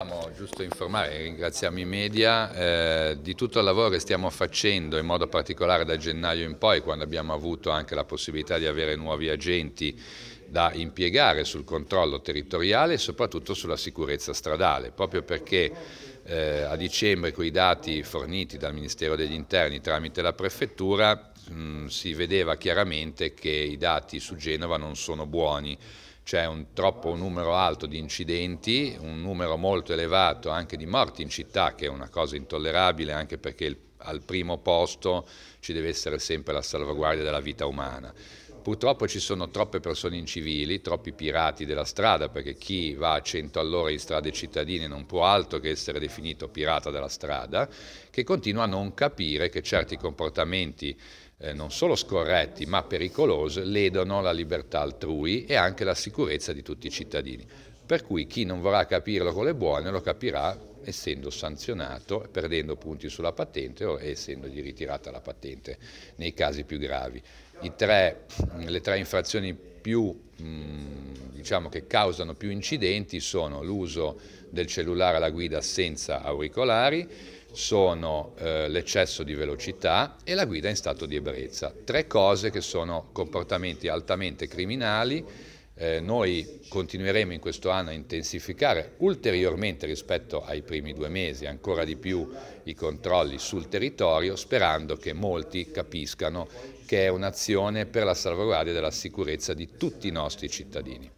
Vogliamo giusto informare e ringraziamo i media eh, di tutto il lavoro che stiamo facendo, in modo particolare da gennaio in poi, quando abbiamo avuto anche la possibilità di avere nuovi agenti da impiegare sul controllo territoriale e soprattutto sulla sicurezza stradale, proprio perché eh, a dicembre con i dati forniti dal Ministero degli Interni tramite la Prefettura mh, mm, si vedeva chiaramente che i dati su Genova non sono buoni c'è un troppo numero alto di incidenti, un numero molto elevato anche di morti in città, che è una cosa intollerabile anche perché il, al primo posto ci deve essere sempre la salvaguardia della vita umana. Purtroppo ci sono troppe persone incivili, troppi pirati della strada, perché chi va a 100 all'ora in strade cittadine non può altro che essere definito pirata della strada, che continua a non capire che certi comportamenti eh, non solo scorretti ma pericolosi ledono la libertà altrui e anche la sicurezza di tutti i cittadini. Per cui chi non vorrà capirlo con le buone lo capirà essendo sanzionato, perdendo punti sulla patente o essendogli ritirata la patente nei casi più gravi tre, mm, le tre infrazioni più, mm, diciamo, che causano più incidenti sono l'uso del cellulare alla guida senza auricolari, sono eh, l'eccesso di velocità e la guida in stato di ebbrezza. Tre cose che sono comportamenti altamente criminali eh, noi continueremo in questo anno a intensificare ulteriormente rispetto ai primi due mesi, ancora di più i controlli sul territorio, sperando che molti capiscano che è un'azione per la salvaguardia della sicurezza di tutti i nostri cittadini.